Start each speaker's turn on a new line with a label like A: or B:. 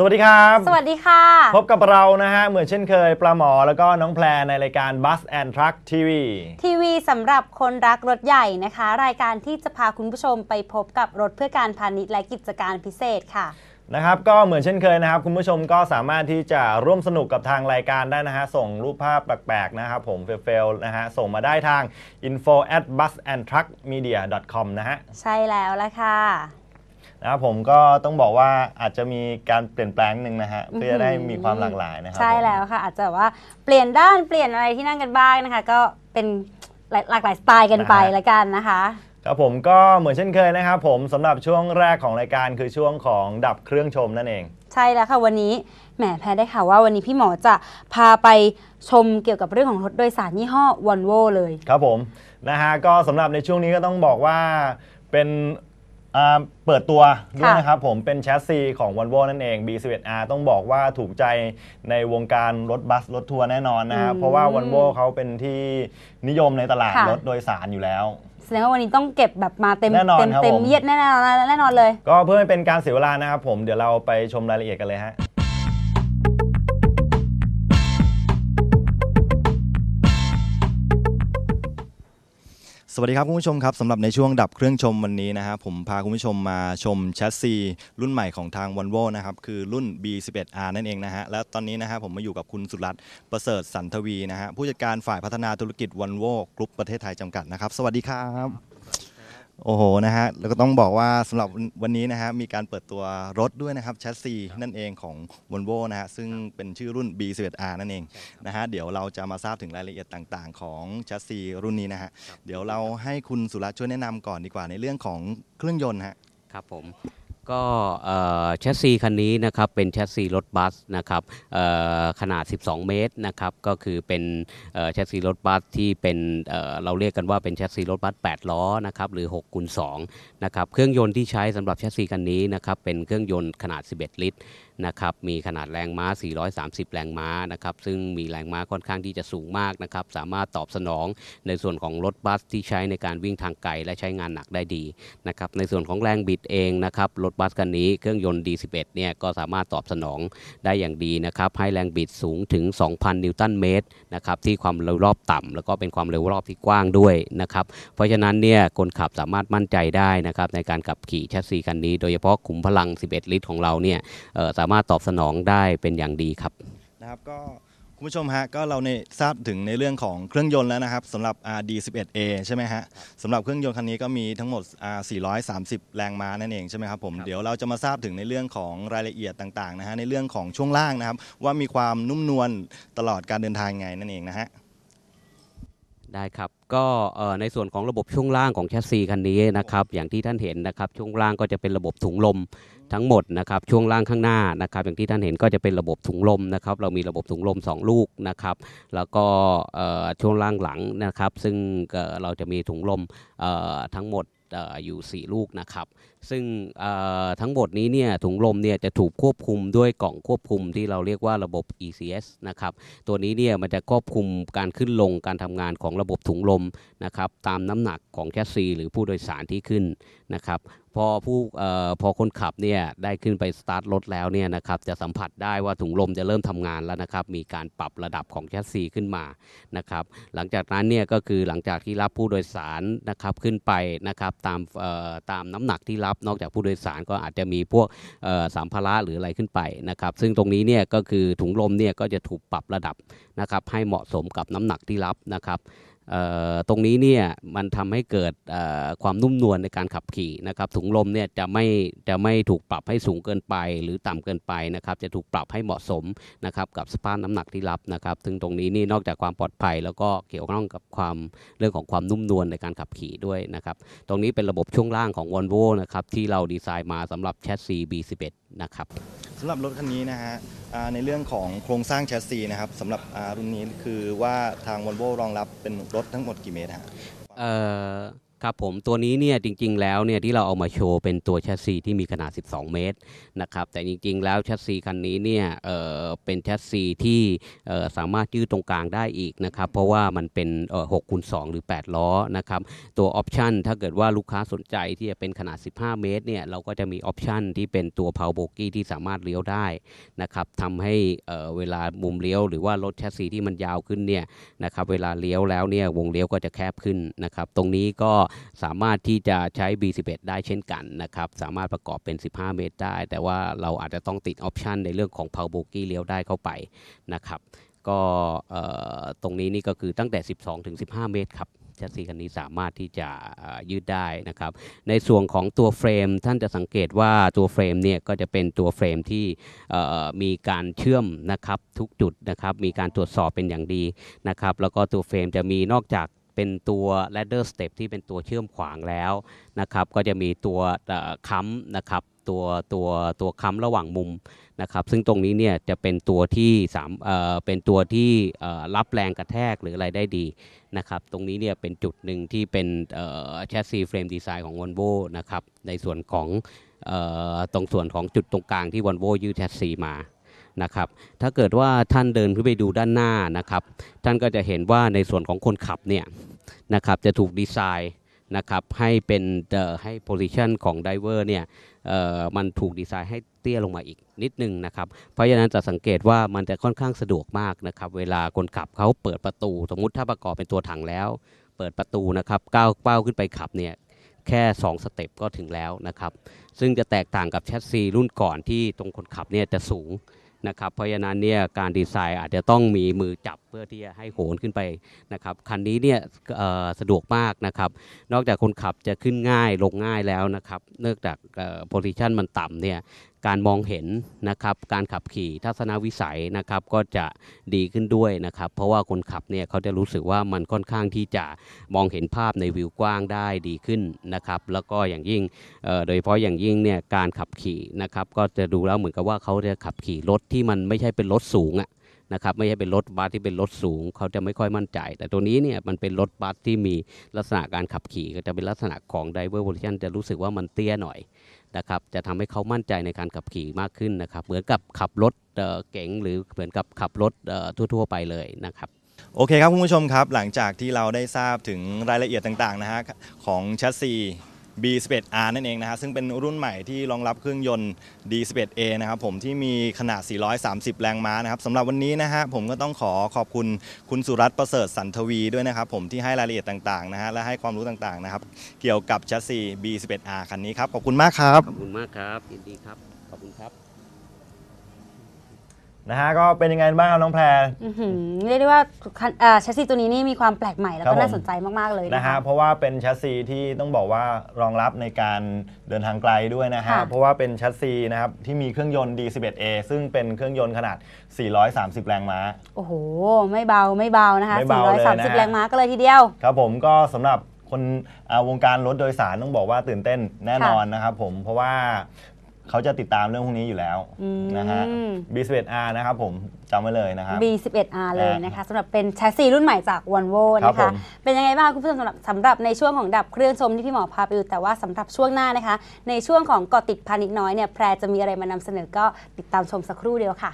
A: สวัสดีครับ ส
B: วัสดีค่ะ พ
A: บกับเรานะฮะเหมือนเช่นเคยปลาหมอแล้วก็น้องแพรในรายการ Bus and Truck TV
B: ทีวีสำหรับคนรักรถใหญ่นะคะ รายการที่จะพาคุณผู้ชมไปพบกับรถเพื่อการพาณิชย์และกิจการพิเศษค่ะ
A: นะครับก็เหมือนเช่นเคยนะครับคุณผู้ชมก็สามารถที่จะร่วมสนุกกับทางรายการได้นะฮะ ส่งรูปภาพแปลกๆนะครับผมเฟลๆนะฮะส่งมาได้ทาง info at busandtruckmedia com นะฮะ
B: ใช่แล้วละค่ะ
A: นะครับผมก็ต้องบอกว่าอาจจะมีการเปลี่ยนแปลงหนึ่งนะฮะเพื่อจะได้มีความหลากหลายนะครับใช่แล
B: ้วค่ะ อาจจะแบบว่าเปลี่ยนด้านเปลี่ยนอะไรที่นั่งกันบ้างนะคะก็เป็นหลากหลายสไตล์กันไปละกันนะคะ
A: ครับผมก็เหมือนเช่นเคยนะครับผมสำหรับช่วงแรกของรายการคือช่วงของดับเครื่องชมนั่นเอง
B: ใช่แล้วค่ะวันนี้แหมแพรได้ข่าวว่าวันนี้พี่หมอจะพาไปชมเกี่ยวกับเรื่องของรถโดยสารยี่ห้อวอลโวเลย
A: ครับผมนะฮะก็สำหรับในช่วงนี้ก็ต้องบอกว่าเป็นเปิดตัวด้วยนะครับ ผมเป็นแชสซีของ Volvo นั่นเอง B11R ต้องบอกว่าถูกใจในวงการรถบัสรถทัวร์แน่นอนนะครับเพราะว่า Volvo เขาเป็นที่นิยมในตลาดรถโดยสารอยู่แล้ว
B: แสดงว่าวันนี้ต้องเก็บแบบมาเต็มเต็มเต็มเยียดแน่นอนแน่นอนเลย
A: ก็เพื่อไม่เป็นการเสียเวลานะครับผมเดี๋ยวเราไปชมรายละเอียดกันเลยฮะวัสดีครับคุณผู้ชมครับสำหรับในช่วงดับเครื่องชมวันนี้นะครับผมพาคุณผู้ชมมาชมแชสซีรุ่นใหม่ของทางวันโวนะครับ คือรุ่น B11R นั่นเองนะฮะและตอนนี้นะฮะผมมาอยู่กับคุณสุรัตน์ประเสริฐสันทวีนะฮะผู้จัดการฝ่ายพัฒนาธุรกิจวันโวกรุ๊ปประเทศไทยจำกัดนะครับ สวัสดีครับโอ้โหนะฮะแล้วก็ต้องบอกว่าสำหรับวันนี้นะฮะมีการเปิดตัวรถด้วยนะครับแชสซีนั่นเองของ Volvo นะฮะซึ่งเป็นชื่อรุ่น B11R นั่นเองนะฮะเดี๋ยวเราจะมาทราบถึงรายละเอียดต่างๆของแชสซีรุ่นนี้นะฮะเดี๋ยวเราให้คุณสุรัชช่วยแนะนำก่อนดีกว่าในเรื่องของเครื่องยนต์ฮะครับผม
C: ก็แชสซีคันนี้นะครับเป็นแชสซีรถบัสนะครับขนาด 12 เมตรนะครับก็คือเป็นแชสซีรถบัสที่เป็นเราเรียกกันว่าเป็นแชสซีรถบัส8ล้อนะครับหรือ6คูณสนะครับเครื่องยนต์ที่ใช้สำหรับแชสซีคันนี้นะครับเป็นเครื่องยนต์ขนาด 11 ลิตรนะครับมีขนาดแรงม้า430 แรงม้านะครับซึ่งมีแรงม้าค่อนข้างที่จะสูงมากนะครับสามารถตอบสนองในส่วนของรถบัส ที่ใช้ในการวิ่งทางไกลและใช้งานหนักได้ดีนะครับในส่วนของแรงบิดเองนะครับรถบัสคันนี้เครื่องยนต์ D11 เนี่ยก็สามารถตอบสนองได้อย่างดีนะครับให้แรงบิดสูงถึง 2,000 นิวตันเมตรนะครับที่ความเร็วรอบต่ำ แล้วก็เป็นความเร็วรอบที่กว้างด้วยนะครับเพราะฉะนั้นเนี่ยคนขับสามารถมั่นใจได้นะครับในการขับขี่แชสซีคันนี้โดยเฉพาะขุมพลัง 11 ลิตรของเราเนี่ยสามารถตอบสนองได้เป็นอย่างดีครับ
A: นะครับก็คุณผู้ชมฮะก็เราในทราบถึงในเรื่องของเครื่องยนต์แล้วนะครับสำหรับ RD11A ใช่ไหมฮะสำหรับเครื่องยนต์คันนี้ก็มีทั้งหมด 430 แรงม้านั่นเองใช่ไหมครับผมเดี๋ยวเราจะมาทราบถึงในเรื่องของรายละเอียดต่างๆนะฮะในเรื่องของช่วงล่างนะครับว่ามีความนุ่มนวลตลอดการเดินทางไงนั่นเองนะฮะ
C: ได้ครับก็ในส่วนของระบบช่วงล่างของแชสซีคันนี้นะครับอย่างที่ท่านเห็นนะครับช่วงล่างก็จะเป็นระบบถุงลมทั้งหมดนะครับช่วงล่างข้างหน้านะครับอย่างที่ท่านเห็นก็จะเป็นระบบถุงลมนะครับเรามีระบบถุงลม 2 ลูกนะครับแล้วก็ช่วงล่างหลังนะครับซึ่งเราจะมีถุงลมทั้งหมดอยู่4ลูกนะครับ ซึ่งทั้งหมดนี้เนี่ยถุงลมเนี่ยจะถูกควบคุมด้วยกล่องควบคุมที่เราเรียกว่าระบบ ECS นะครับตัวนี้เนี่ยมันจะควบคุมการขึ้นลงการทำงานของระบบถุงลมนะครับตามน้ำหนักของแคสซีหรือผู้โดยสารที่ขึ้นนะครับพอผู้พอคนขับเนี่ยได้ขึ้นไปสตาร์ทรถแล้วเนี่ยนะครับจะสัมผัสได้ว่าถุงลมจะเริ่มทำงานแล้วนะครับมีการปรับระดับของแชสซีขึ้นมานะครับหลังจากนั้นเนี่ยก็คือหลังจากที่รับผู้โดยสารนะครับขึ้นไปนะครับตามตามน้ำหนักที่รับ นอกจากผู้โดยสารก็อาจจะมีพวกสัมภาระหรืออะไรขึ้นไปนะครับ ซึ่งตรงนี้เนี่ยก็คือถุงลมเนี่ยก็จะถูกปรับระดับนะครับให้เหมาะสมกับน้ำหนักที่รับนะครับตรงนี้เนี่ยมันทำให้เกิดความนุ่มนวลในการขับขี่นะครับถุงลมเนี่ยจะไม่จะไม่ถูกปรับให้สูงเกินไป หรือต่ำเกินไปนะครับจะถูกปรับให้เหมาะสมนะครับกับสภาพน้ำหนักที่รับนะครับซึ่งตรงนี้นี่นอกจากความปลอดภัยแล้วก็เกี่ยวข้องกับความเรื่องของความนุ่มนวลในการขับขี่ด้วยนะครับตรงนี้เป็นระบบช่วงล่างของ Volvo นะครับที่เราดีไซน์มาสำหรับแชสซี B11 นะครับ
A: สำหรับรถคันนี้นะฮะในเรื่องของโครงสร้างแชสซีนะครับ สำหรับรุ่นนี้คือว่าทางวอลโวรองรับเป็นรถทั้งหมดกี่เมตรฮะ
C: ครับผมตัวนี้เนี่ยจริง ๆ แล้วเนี่ยที่เราเอามาโชว์เป็นตัวแชสซีที่มีขนาด 12 เมตรนะครับแต่จริงๆ แล้วแชสซีคันนี้เนี่ยเออเป็นแชสซีที่เออสามารถยืดตรงกลางได้อีกนะครับเพราะว่ามันเป็นเออ6คูณ2หรือ8ล้อนะครับตัวออปชันถ้าเกิดว่าลูกค้าสนใจที่จะเป็นขนาด 15 เมตรเนี่ยเราก็จะมีออปชันที่เป็นตัวเพาโบกี้ที่สามารถเลี้ยวได้นะครับทำให้เออเวลามุมเลี้ยวหรือว่ารถแชสซีที่มันยาวขึ้นเนี่ยนะครับเวลาเลี้ยวแล้วเนี่ยวงเลี้ยวก็จะแคบขึ้นนะครับตรงนี้ก็สามารถที่จะใช้ B11 ได้เช่นกันนะครับ สามารถประกอบเป็น 15 เมตรได้ แต่ว่าเราอาจจะต้องติดออปชันในเรื่องของ power b o g e เลี้ยวได้เข้าไปนะครับ ก็ตรงนี้นี่ก็คือตั้งแต่ 12 ถึง 15 เมตรครับชัซีคันนี้สามารถที่จะยืดได้นะครับ ในส่วนของตัวเฟรม ท่านจะสังเกตว่าตัวเฟรมเนี่ยก็จะเป็นตัวเฟรมที่มีการเชื่อมนะครับทุกจุดนะครับ มีการตรวจสอบเป็นอย่างดีนะครับ แล้วก็ตัวเฟรมจะมีนอกจากเป็นตัว ladder step ที่เป็นตัวเชื่อมขวางแล้วนะครับ ก็จะมีตัวค้ำนะครับ ตัวตัวตัวค้ำระหว่างมุมนะครับ ซึ่งตรงนี้เนี่ยจะเป็นตัวที่สามเอ่อเป็นตัวที่รับแรงกระแทกหรืออะไรได้ดีนะครับ ตรงนี้เนี่ยเป็นจุดหนึ่งที่เป็นแชสซีเฟรมดีไซน์ของวอลโวนะครับ ในส่วนของตรงส่วนของจุดตรงกลางที่วอลโวยืดแชสซีมานะครับ ถ้าเกิดว่าท่านเดินขึ้นไปดูด้านหน้านะครับ ท่านก็จะเห็นว่าในส่วนของคนขับเนี่ยนะครับ จะถูกดีไซน์นะครับให้เป็นให้โพซิชันของไดเวอร์เนี่ยมันถูกดีไซน์ให้เตี้ยลงมาอีกนิดนึงนะครับ เพราะฉะนั้นจะสังเกตว่ามันจะค่อนข้างสะดวกมากนะครับ เวลาคนขับเขาเปิดประตู สมมุติถ้าประกอบเป็นตัวถังแล้ว เปิดประตูนะครับก้าวเป้าขึ้นไปขับเนี่ยแค่ 2 สเต็ปก็ถึงแล้วนะครับ ซึ่งจะแตกต่างกับแชสซีรุ่นก่อนที่ตรงคนขับเนี่ยจะสูงนะครับเพราะฉะนั้นเนี่ยการดีไซน์อาจจะต้องมีมือจับเพื่อที่จะให้โหนขึ้นไปนะครับคันนี้เนี่ยสะดวกมากนะครับ นอกจากคนขับจะขึ้นง่ายลงง่ายแล้วนะครับเนื่องจากโพซิชันมันต่ำเนี่ยการมองเห็นนะครับ การขับขี่ทัศนวิสัยนะครับก็จะดีขึ้นด้วยนะครับเพราะว่าคนขับเนี่ยเขาจะรู้สึกว่ามันค่อนข้างที่จะมองเห็นภาพในวิวกว้างได้ดีขึ้นนะครับแล้วก็อย่างยิ่งโดยเฉพาะอย่างยิ่งเนี่ยการขับขี่นะครับก็จะดูแล้วเหมือนกับว่าเขาจะขับขี่ รถที่มันไม่ใช่เป็นรถสูงอะนะครับไม่ใช่เป็นรถบัสที่เป็นรถสูงเขาจะไม่ค่อยมั่นใจ แต่ตัวนี้เนี่ยมันเป็นรถบัสที่มีลักษณะการขับขี่ก็จะเป็นลักษณะของดวเอร์โพ r ิชันจะรู้สึกว่ามันเตี้ยหน่อยนะครับจะทำให้เขามั่นใจในการขับขี่มากขึ้นนะครับเหมือนกับขับรถเก๋งหรือเหมือนกับขับรถทั่วๆไปเลยนะครับ
A: โอเคครับคุณผู้ชมครับ หลังจากที่เราได้ทราบถึงรายละเอียดต่างๆนะฮะของแชสซี B11R นั่นเองนะฮะซึ่งเป็นรุ่นใหม่ที่รองรับเครื่องยนต์ D11A นะครับผมที่มีขนาด 430 แรงม้านะครับสำหรับวันนี้นะฮะผมก็ต้องขอขอบคุณคุณสุรัตน์ประเสริฐสันทวีด้วยนะครับผมที่ให้รายละเอียดต่างๆนะฮะและให้ความรู้ต่างๆนะครับ เกี่ยวกับแชสซี B11R คันนี้ครับ ขอบคุณมากครับขอบคุ
C: ณมากครับยินดีครับ
A: นะฮะก็เป็นยังไงบ้างครับน้องแพร
B: เรียกได้ว่าแชสซีตัวนี้นี่มีความแปลกใหม่แล้วก็น่าสนใจมากๆเลยนะครัฮะ
A: บเพราะว่าเป็นแชสซีที่ต้องบอกว่ารองรับในการเดินทางไกลด้วยนะฮะเพราะว่าเป็นแชสซีนะครับที่มีเครื่องยนต์ D11A ซึ่งเป็นเครื่องยนต์ขนาด 430 แรงม้า
B: โอ้โหไม่เบาไม่เบานะคะไม่เบาเลยนะฮะ430แรงม้าก็เลยทีเดียว
A: ครับผมก็สำหรับคนวงการรถโดยสารต้องบอกว่าตื่นเต้นแน่นอนนะครับผมเพราะว่าเขาจะติดตามเรื่องพวกนี้อยู่แล้วนะฮะ B11R นะครับผมจำไว้เลยนะครับ
B: B11R เลยนะคะสำหรับเป็นแชสซีรุ่นใหม่จาก v o l โวนะคะ เป็นยังไงบ้างคุณผู้ชมสำหรับสำหรับในช่วงของดับเครื่องชมที่พี่หมอพาไปดูแต่ว่าสำหรับช่วงหน้านะคะ ในช่วงของกอติดพานิกน้อยเนี่ยแพรจะมีอะไรมานำเสนอ ก็ติดตามชมสักครู่เดียวค่ะ